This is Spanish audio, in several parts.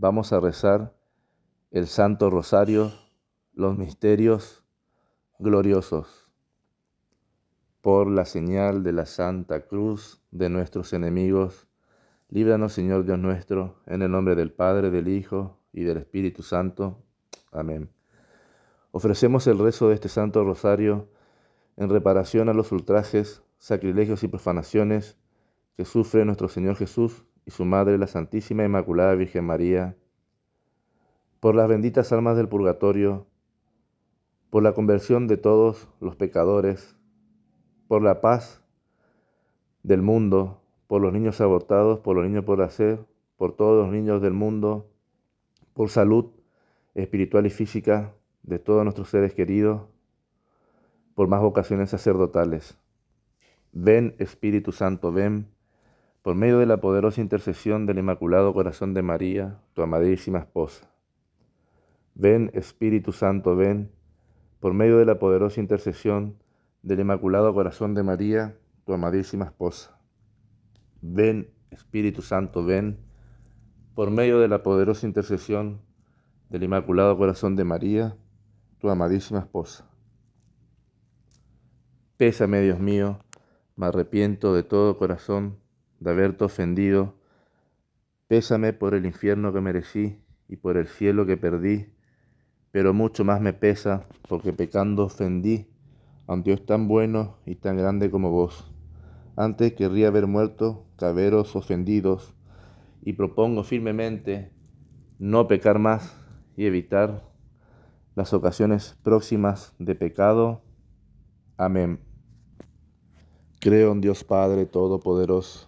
vamos a rezar el Santo Rosario, los misterios gloriosos, por la señal de la Santa Cruz de nuestros enemigos. Líbranos, Señor Dios nuestro, en el nombre del Padre, del Hijo y del Espíritu Santo. Amén. Ofrecemos el rezo de este Santo Rosario en reparación a los ultrajes, sacrilegios y profanaciones que sufre nuestro Señor Jesús y su Madre la Santísima Inmaculada Virgen María, por las benditas almas del purgatorio, por la conversión de todos los pecadores, por la paz del mundo, por los niños abortados, por los niños por la sed, por todos los niños del mundo, por salud espiritual y física de todos nuestros seres queridos, por más vocaciones sacerdotales. Ven Espíritu Santo, ven por medio de la poderosa intercesión del Inmaculado Corazón de María, tu amadísima esposa. Ven, Espíritu Santo, ven, por medio de la poderosa intercesión del Inmaculado Corazón de María, tu amadísima esposa. Ven, Espíritu Santo, ven, por medio de la poderosa intercesión del Inmaculado Corazón de María, tu amadísima esposa. Pésame, Dios mío, me arrepiento de todo corazón de haberte ofendido. Pésame por el infierno que merecí y por el cielo que perdí, pero mucho más me pesa porque pecando ofendí a un Dios tan bueno y tan grande como vos. Antes querría haber muerto caberos ofendidos y propongo firmemente no pecar más y evitar las ocasiones próximas de pecado. Amén. Creo en Dios Padre Todopoderoso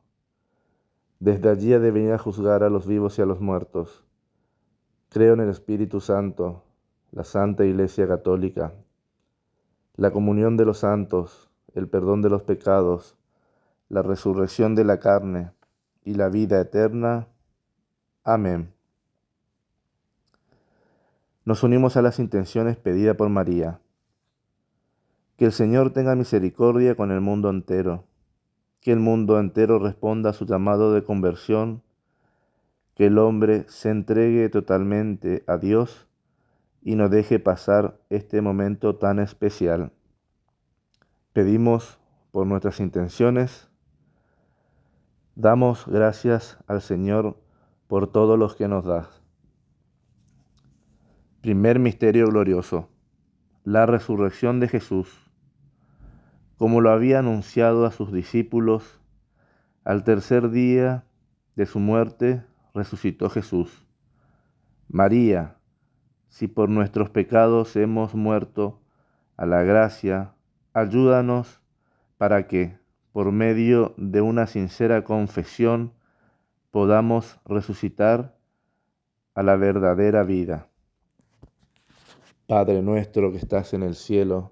desde allí ha de venir a juzgar a los vivos y a los muertos. Creo en el Espíritu Santo, la Santa Iglesia Católica, la comunión de los santos, el perdón de los pecados, la resurrección de la carne y la vida eterna. Amén. Nos unimos a las intenciones pedidas por María. Que el Señor tenga misericordia con el mundo entero que el mundo entero responda a su llamado de conversión, que el hombre se entregue totalmente a Dios y no deje pasar este momento tan especial. Pedimos por nuestras intenciones, damos gracias al Señor por todos los que nos das. Primer misterio glorioso, la resurrección de Jesús como lo había anunciado a sus discípulos, al tercer día de su muerte resucitó Jesús. María, si por nuestros pecados hemos muerto a la gracia, ayúdanos para que, por medio de una sincera confesión, podamos resucitar a la verdadera vida. Padre nuestro que estás en el cielo,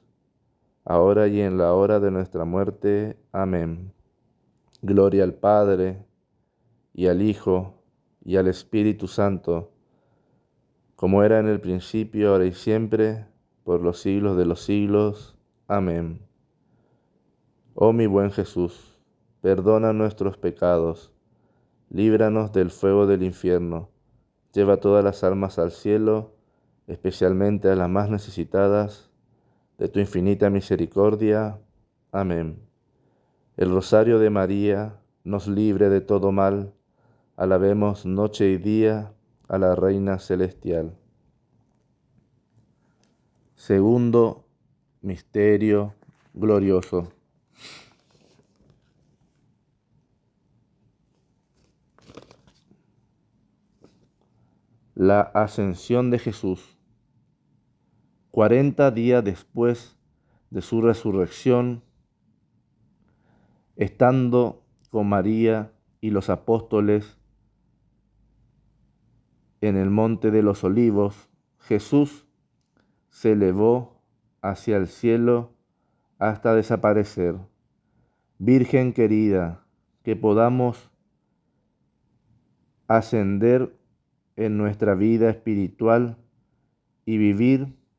ahora y en la hora de nuestra muerte. Amén. Gloria al Padre, y al Hijo, y al Espíritu Santo, como era en el principio, ahora y siempre, por los siglos de los siglos. Amén. Oh mi buen Jesús, perdona nuestros pecados, líbranos del fuego del infierno, lleva todas las almas al cielo, especialmente a las más necesitadas de tu infinita misericordia. Amén. El rosario de María nos libre de todo mal. Alabemos noche y día a la Reina Celestial. Segundo misterio glorioso. La ascensión de Jesús. 40 días después de su resurrección, estando con María y los apóstoles en el monte de los olivos, Jesús se elevó hacia el cielo hasta desaparecer. Virgen querida, que podamos ascender en nuestra vida espiritual y vivir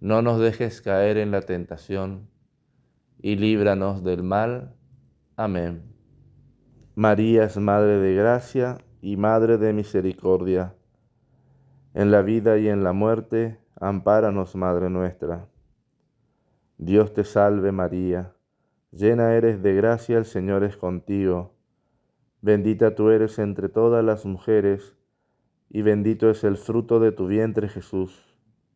no nos dejes caer en la tentación, y líbranos del mal. Amén. María es Madre de Gracia y Madre de Misericordia. En la vida y en la muerte, ampáranos, Madre nuestra. Dios te salve María, llena eres de gracia, el Señor es contigo. Bendita tú eres entre todas las mujeres, y bendito es el fruto de tu vientre Jesús.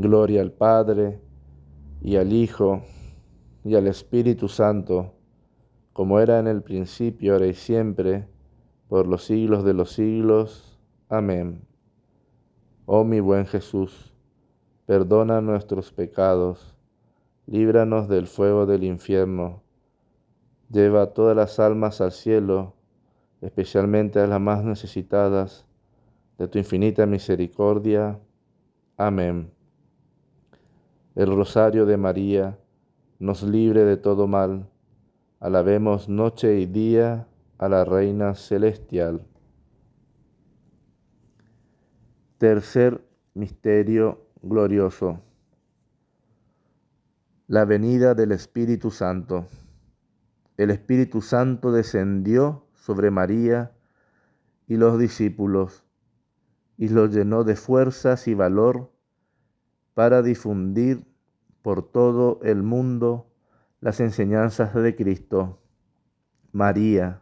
Gloria al Padre y al Hijo y al Espíritu Santo, como era en el principio, ahora y siempre, por los siglos de los siglos. Amén. Oh mi buen Jesús, perdona nuestros pecados, líbranos del fuego del infierno, lleva a todas las almas al cielo, especialmente a las más necesitadas de tu infinita misericordia. Amén. El rosario de María nos libre de todo mal. Alabemos noche y día a la Reina Celestial. Tercer misterio glorioso. La venida del Espíritu Santo. El Espíritu Santo descendió sobre María y los discípulos y los llenó de fuerzas y valor para difundir por todo el mundo las enseñanzas de Cristo. María,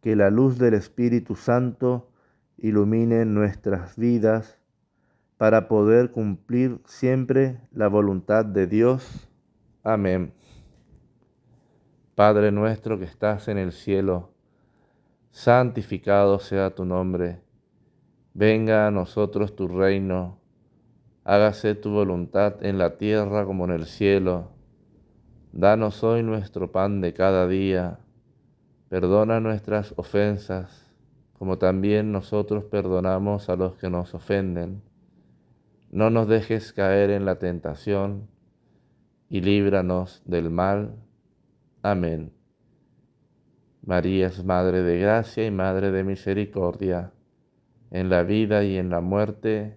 que la luz del Espíritu Santo ilumine nuestras vidas para poder cumplir siempre la voluntad de Dios. Amén. Padre nuestro que estás en el cielo, santificado sea tu nombre. Venga a nosotros tu reino hágase tu voluntad en la tierra como en el cielo. Danos hoy nuestro pan de cada día. Perdona nuestras ofensas, como también nosotros perdonamos a los que nos ofenden. No nos dejes caer en la tentación, y líbranos del mal. Amén. María es Madre de Gracia y Madre de Misericordia, en la vida y en la muerte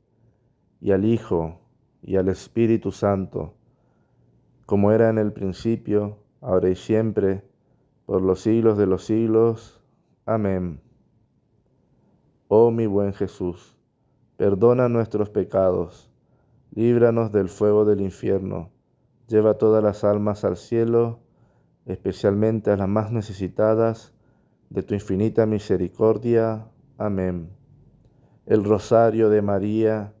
y al Hijo y al Espíritu Santo, como era en el principio, ahora y siempre, por los siglos de los siglos. Amén. Oh mi buen Jesús, perdona nuestros pecados, líbranos del fuego del infierno, lleva todas las almas al cielo, especialmente a las más necesitadas de tu infinita misericordia. Amén. El rosario de María,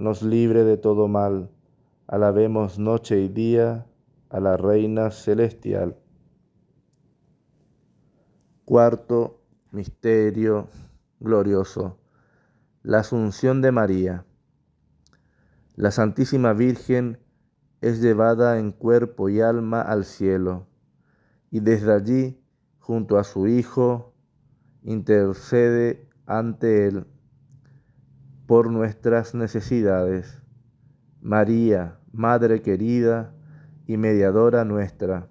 nos libre de todo mal. Alabemos noche y día a la Reina Celestial. Cuarto misterio glorioso, la Asunción de María. La Santísima Virgen es llevada en cuerpo y alma al cielo, y desde allí, junto a su Hijo, intercede ante Él por nuestras necesidades. María, Madre querida y mediadora nuestra,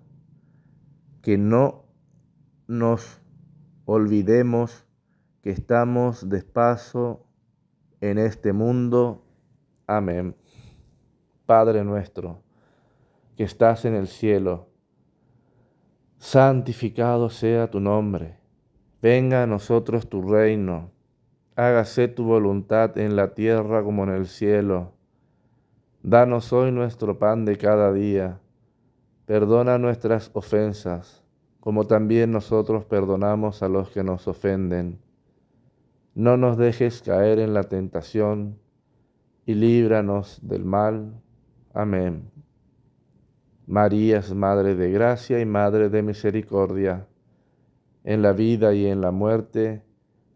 que no nos olvidemos que estamos de en este mundo. Amén. Padre nuestro, que estás en el cielo, santificado sea tu nombre, venga a nosotros tu reino hágase tu voluntad en la tierra como en el cielo. Danos hoy nuestro pan de cada día. Perdona nuestras ofensas, como también nosotros perdonamos a los que nos ofenden. No nos dejes caer en la tentación, y líbranos del mal. Amén. María es Madre de Gracia y Madre de Misericordia, en la vida y en la muerte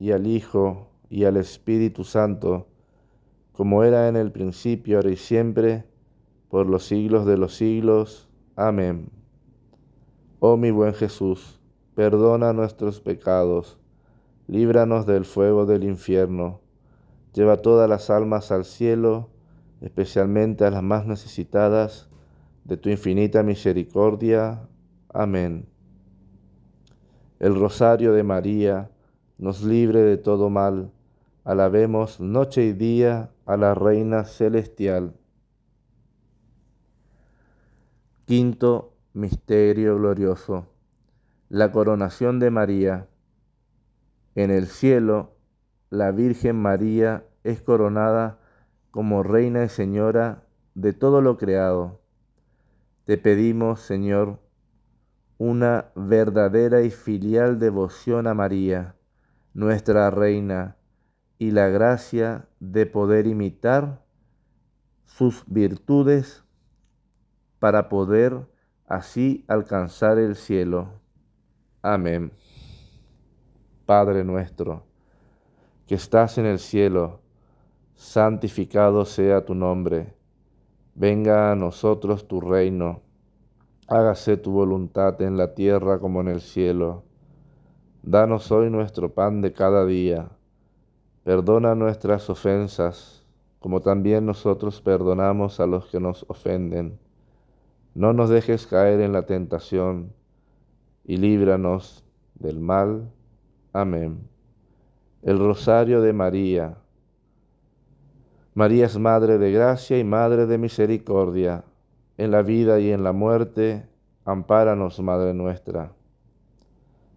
y al Hijo y al Espíritu Santo, como era en el principio, ahora y siempre, por los siglos de los siglos. Amén. Oh mi buen Jesús, perdona nuestros pecados, líbranos del fuego del infierno, lleva todas las almas al cielo, especialmente a las más necesitadas de tu infinita misericordia. Amén. El Rosario de María, nos libre de todo mal. Alabemos noche y día a la Reina Celestial. Quinto Misterio Glorioso. La coronación de María. En el cielo, la Virgen María es coronada como Reina y Señora de todo lo creado. Te pedimos, Señor, una verdadera y filial devoción a María nuestra reina, y la gracia de poder imitar sus virtudes para poder así alcanzar el cielo. Amén. Padre nuestro, que estás en el cielo, santificado sea tu nombre. Venga a nosotros tu reino. Hágase tu voluntad en la tierra como en el cielo. Danos hoy nuestro pan de cada día. Perdona nuestras ofensas, como también nosotros perdonamos a los que nos ofenden. No nos dejes caer en la tentación, y líbranos del mal. Amén. El Rosario de María. María es Madre de Gracia y Madre de Misericordia. En la vida y en la muerte, ampáranos, Madre nuestra.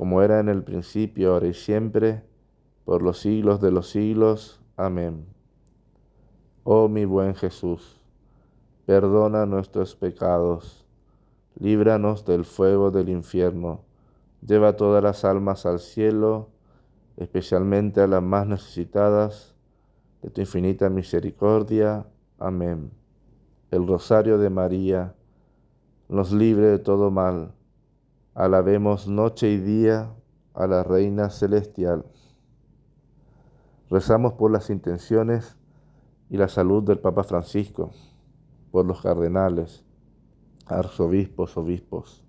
como era en el principio, ahora y siempre, por los siglos de los siglos. Amén. Oh mi buen Jesús, perdona nuestros pecados, líbranos del fuego del infierno, lleva todas las almas al cielo, especialmente a las más necesitadas de tu infinita misericordia. Amén. El rosario de María nos libre de todo mal Alabemos noche y día a la Reina Celestial. Rezamos por las intenciones y la salud del Papa Francisco, por los cardenales, arzobispos, obispos,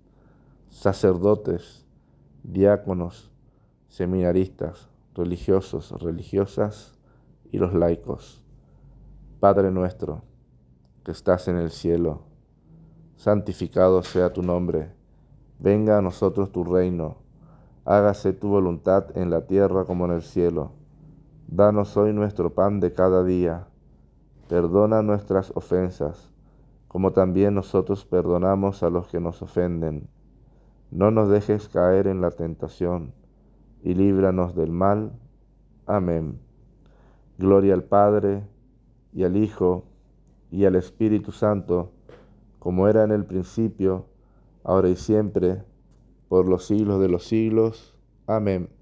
sacerdotes, diáconos, seminaristas, religiosos, religiosas y los laicos. Padre nuestro, que estás en el cielo, santificado sea tu nombre Venga a nosotros tu reino, hágase tu voluntad en la tierra como en el cielo. Danos hoy nuestro pan de cada día. Perdona nuestras ofensas, como también nosotros perdonamos a los que nos ofenden. No nos dejes caer en la tentación, y líbranos del mal. Amén. Gloria al Padre, y al Hijo, y al Espíritu Santo, como era en el principio, ahora y siempre, por los siglos de los siglos. Amén.